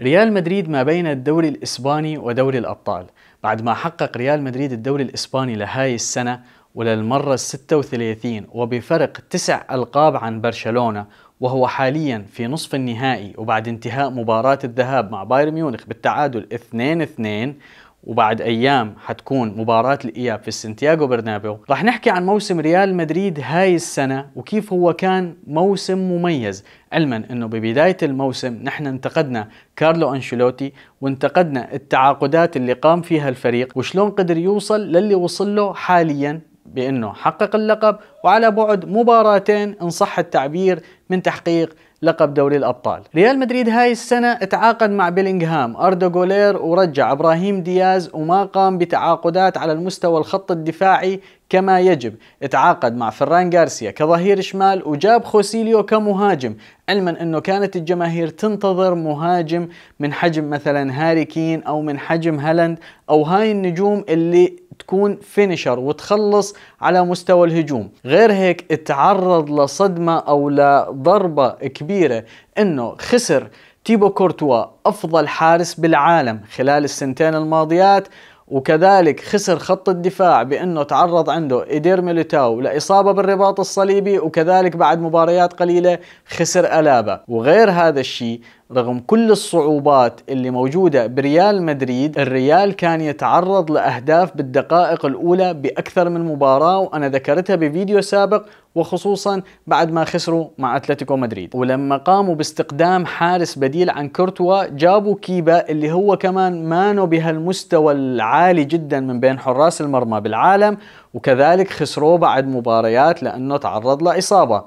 ريال مدريد ما بين الدوري الإسباني ودوري الأبطال بعد ما حقق ريال مدريد الدوري الإسباني لهاي السنة وللمرة 36 وبفرق تسع ألقاب عن برشلونة وهو حاليا في نصف النهائي وبعد انتهاء مباراة الذهاب مع بايرن ميونخ بالتعادل 2-2 وبعد ايام حتكون مباراه الاياب في سانتياغو برنابيو راح نحكي عن موسم ريال مدريد هاي السنه وكيف هو كان موسم مميز علما انه ببدايه الموسم نحن انتقدنا كارلو انشيلوتي وانتقدنا التعاقدات اللي قام فيها الفريق وشلون قدر يوصل للي وصل له حاليا بأنه حقق اللقب وعلى بعد مباراتين إن صح التعبير من تحقيق لقب دوري الأبطال ريال مدريد هاي السنة تعاقد مع بيلينغهام أردو جولير ورجع إبراهيم دياز وما قام بتعاقدات على المستوى الخط الدفاعي كما يجب تعاقد مع فران غارسيا كظهير شمال وجاب خوسيليو كمهاجم علما انه كانت الجماهير تنتظر مهاجم من حجم مثلا هاري كين او من حجم هالند او هاي النجوم اللي تكون فينيشر وتخلص على مستوى الهجوم غير هيك تعرض لصدمة أو لضربة كبيرة أنه خسر تيبو كورتوا أفضل حارس بالعالم خلال السنتين الماضيات وكذلك خسر خط الدفاع بانه تعرض عنده ايدير ميليتاو لاصابه بالرباط الصليبي وكذلك بعد مباريات قليله خسر الابا وغير هذا الشيء رغم كل الصعوبات اللي موجودة بريال مدريد الريال كان يتعرض لأهداف بالدقائق الأولى بأكثر من مباراة وأنا ذكرتها بفيديو سابق وخصوصا بعد ما خسروا مع اتلتيكو مدريد ولما قاموا باستقدام حارس بديل عن كورتوا جابوا كيبا اللي هو كمان مانو بهالمستوى العالي جدا من بين حراس المرمى بالعالم وكذلك خسروه بعد مباريات لأنه تعرض لإصابة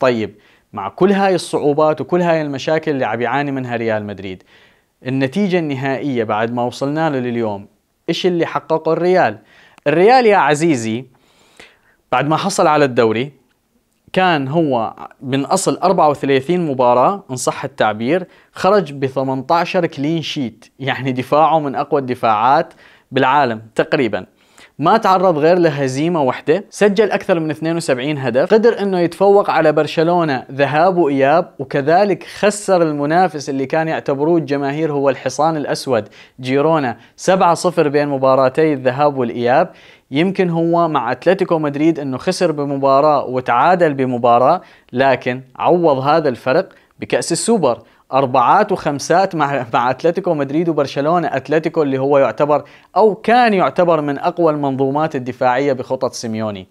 طيب مع كل هاي الصعوبات وكل هاي المشاكل اللي عم يعاني منها ريال مدريد النتيجة النهائية بعد ما وصلنا له لليوم إيش اللي حققه الريال الريال يا عزيزي بعد ما حصل على الدوري كان هو من أصل 34 مباراة إن صح التعبير خرج ب 18 كلين شيت يعني دفاعه من أقوى الدفاعات بالعالم تقريباً ما تعرض غير لهزيمة واحدة سجل أكثر من 72 هدف قدر أنه يتفوق على برشلونة ذهاب وإياب وكذلك خسر المنافس اللي كان يعتبروه الجماهير هو الحصان الأسود جيرونا 7-0 بين مباراتي الذهاب والإياب يمكن هو مع أتلتيكو مدريد أنه خسر بمباراة وتعادل بمباراة لكن عوض هذا الفرق بكأس السوبر اربعات وخمسات مع مع اتلتيكو مدريد وبرشلونه، اتلتيكو اللي هو يعتبر او كان يعتبر من اقوى المنظومات الدفاعيه بخطط سيميوني.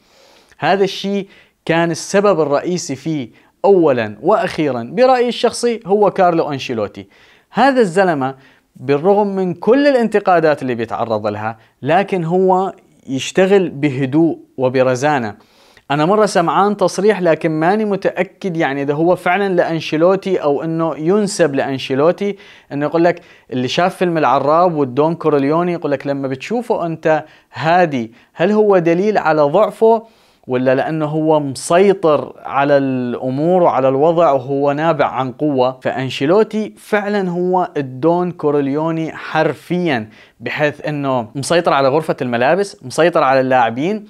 هذا الشيء كان السبب الرئيسي فيه اولا واخيرا برايي الشخصي هو كارلو انشيلوتي. هذا الزلمه بالرغم من كل الانتقادات اللي بيتعرض لها لكن هو يشتغل بهدوء وبرزانه. انا مره سمعان تصريح لكن ماني متاكد يعني اذا هو فعلا لانشيلوتي او انه ينسب لانشيلوتي انه يقول لك اللي شاف فيلم العراب والدون كورليوني يقول لك لما بتشوفه انت هادي هل هو دليل على ضعفه ولا لانه هو مسيطر على الامور وعلى الوضع وهو نابع عن قوه فانشيلوتي فعلا هو الدون كورليوني حرفيا بحيث انه مسيطر على غرفه الملابس مسيطر على اللاعبين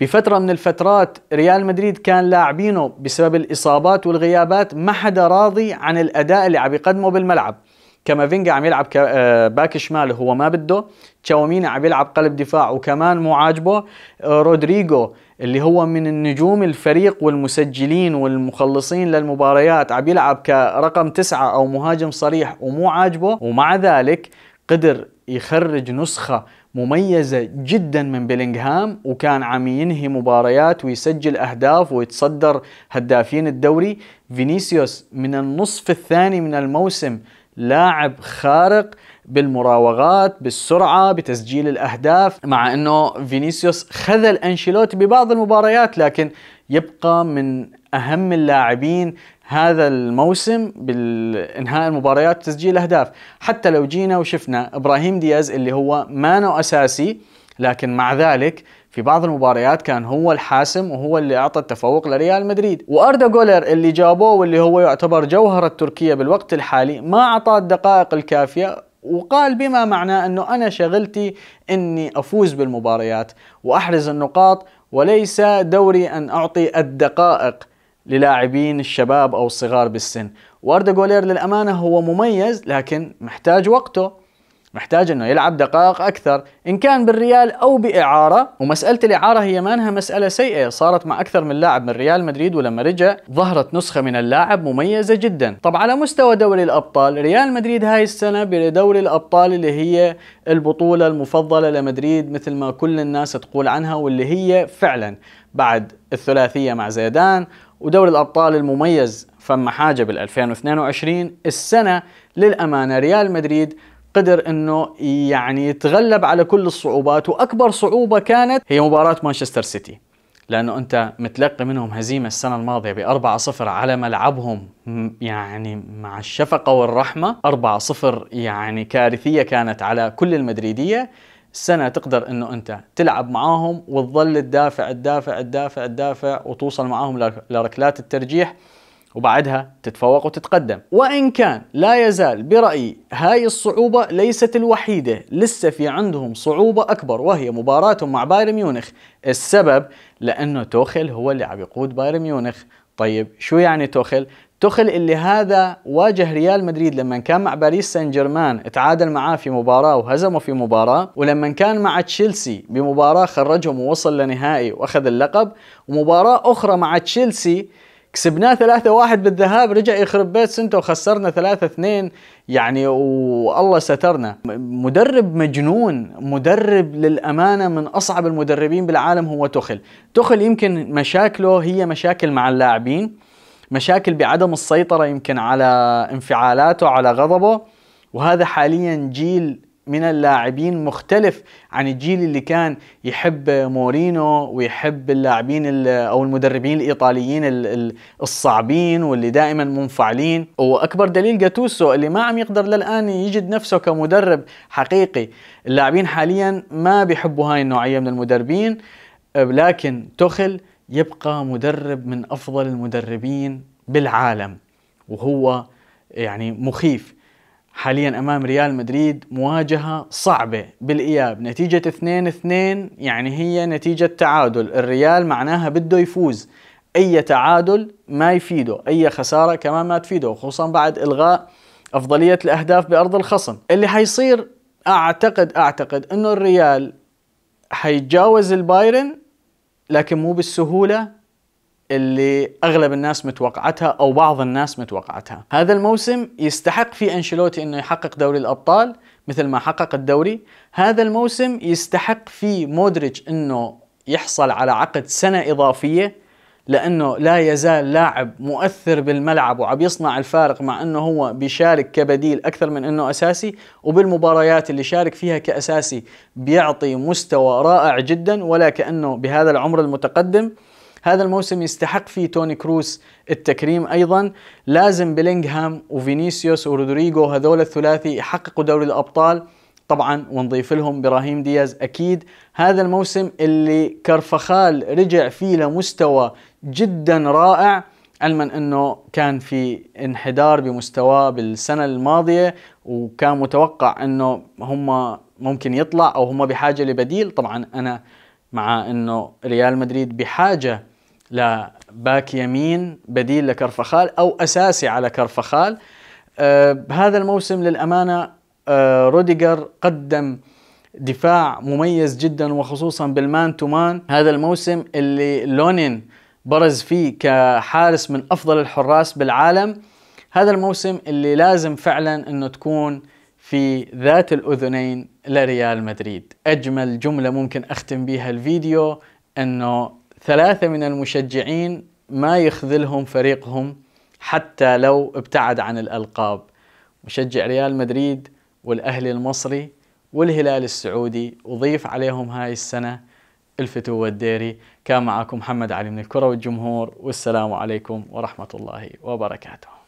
بفترة من الفترات ريال مدريد كان لاعبينه بسبب الإصابات والغيابات ما حدا راضي عن الأداء اللي عم يقدمه بالملعب كافينجا عم يلعب آه، باك شمال هو ما بده تشاوميني عم يلعب قلب دفاع وكمان مو عاجبه آه، رودريجو اللي هو من النجوم الفريق والمسجلين والمخلصين للمباريات عم يلعب كرقم تسعة أو مهاجم صريح ومو عاجبه ومع ذلك قدر يخرج نسخة مميزة جدا من بيلينغهام وكان عم ينهي مباريات ويسجل أهداف ويتصدر هدافين الدوري فينيسيوس من النصف الثاني من الموسم لاعب خارق بالمراوغات بالسرعة بتسجيل الأهداف مع أنه فينيسيوس خذل أنشيلوتي ببعض المباريات لكن يبقى من اهم اللاعبين هذا الموسم بانهاء المباريات وتسجيل اهداف حتى لو جينا وشفنا ابراهيم دياز اللي هو مانو اساسي لكن مع ذلك في بعض المباريات كان هو الحاسم وهو اللي اعطى التفوق لريال مدريد واردا جولر اللي جابوه واللي هو يعتبر جوهرة تركيا بالوقت الحالي ما اعطاه الدقائق الكافية وقال بما معناه انه انا شغلتي اني افوز بالمباريات واحرز النقاط وليس دوري ان اعطي الدقائق للاعبين الشباب أو الصغار بالسن واردا جولير للأمانة هو مميز لكن محتاج وقته محتاج انه يلعب دقائق اكثر ان كان بالريال او باعاره ومساله الاعاره هي مانها مساله سيئه صارت مع اكثر من لاعب من ريال مدريد ولما رجع ظهرت نسخه من اللاعب مميزه جدا طب على مستوى دوري الابطال ريال مدريد هاي السنه بدوري الابطال اللي هي البطوله المفضله لمدريد مثل ما كل الناس تقول عنها واللي هي فعلا بعد الثلاثيه مع زيدان ودوري الأبطال المميز فما حاجة بال 2022 السنة للأمانة ريال مدريد قدر انه يعني يتغلب على كل الصعوبات واكبر صعوبه كانت هي مباراه مانشستر سيتي لانه انت متلقي منهم هزيمه السنه الماضيه ب 4-0 على ملعبهم يعني مع الشفقه والرحمه 4-0 يعني كارثيه كانت على كل المدريديه سنه تقدر انه انت تلعب معاهم وتظل تدافع تدافع تدافع تدافع وتوصل معاهم لركلات الترجيح وبعدها تتفوق وتتقدم وإن كان لا يزال برأيي هاي الصعوبة ليست الوحيدة لسه في عندهم صعوبة أكبر وهي مباراتهم مع بايرن ميونخ السبب لأنه توخل هو اللي عم يقود بايرن ميونخ طيب شو يعني توخل؟ تخل اللي هذا واجه ريال مدريد لما كان مع باريس سان جيرمان تعادل معاه في مباراة وهزمه في مباراة ولما كان مع تشيلسي بمباراة خرجهم ووصل لنهائي واخذ اللقب ومباراة اخرى مع تشيلسي كسبناه 3-1 بالذهاب رجع يخرب بيت سنته وخسرنا 3-2 يعني والله سترنا مدرب مجنون مدرب للأمانة من أصعب المدربين بالعالم هو تخل تخل يمكن مشاكله هي مشاكل مع اللاعبين مشاكل بعدم السيطرة يمكن على انفعالاته على غضبه وهذا حاليا جيل من اللاعبين مختلف عن الجيل اللي كان يحب مورينو ويحب اللاعبين او المدربين الايطاليين الصعبين واللي دائما منفعلين واكبر دليل جاتوسو اللي ما عم يقدر للان يجد نفسه كمدرب حقيقي اللاعبين حاليا ما بيحبوا هاي النوعيه من المدربين لكن تخل يبقى مدرب من افضل المدربين بالعالم وهو يعني مخيف حاليا امام ريال مدريد مواجهه صعبه بالاياب نتيجه 2 2 يعني هي نتيجه تعادل الريال معناها بده يفوز اي تعادل ما يفيده اي خساره كمان ما تفيده خصوصا بعد الغاء افضليه الاهداف بارض الخصم اللي حيصير اعتقد اعتقد انه الريال حيتجاوز البايرن لكن مو بالسهولة اللي اغلب الناس متوقعتها او بعض الناس متوقعتها. هذا الموسم يستحق في انشيلوتي انه يحقق دوري الابطال مثل ما حقق الدوري، هذا الموسم يستحق في مودريتش انه يحصل على عقد سنة اضافية لانه لا يزال لاعب مؤثر بالملعب وعم يصنع الفارق مع انه هو بيشارك كبديل اكثر من انه اساسي وبالمباريات اللي شارك فيها كاساسي بيعطي مستوى رائع جدا ولا كانه بهذا العمر المتقدم هذا الموسم يستحق فيه توني كروس التكريم ايضا لازم بلينغهام وفينيسيوس ورودريجو هذول الثلاثي يحققوا دوري الابطال طبعا ونضيف لهم ابراهيم دياز اكيد هذا الموسم اللي كرفخال رجع فيه لمستوى جدا رائع علما انه كان في انحدار بمستواه بالسنه الماضيه وكان متوقع انه هم ممكن يطلع او هم بحاجه لبديل طبعا انا مع انه ريال مدريد بحاجه لباك يمين بديل لكرفخال او اساسي على كرفخال آه هذا الموسم للامانه آه، روديجر قدم دفاع مميز جدا وخصوصا بالمان تو مان هذا الموسم اللي لونين برز فيه كحارس من افضل الحراس بالعالم هذا الموسم اللي لازم فعلا انه تكون في ذات الاذنين لريال مدريد اجمل جمله ممكن اختم بها الفيديو انه ثلاثه من المشجعين ما يخذلهم فريقهم حتى لو ابتعد عن الالقاب مشجع ريال مدريد والأهلي المصري والهلال السعودي وضيف عليهم هاي السنة الفتو والديري كان معكم محمد علي من الكرة والجمهور والسلام عليكم ورحمة الله وبركاته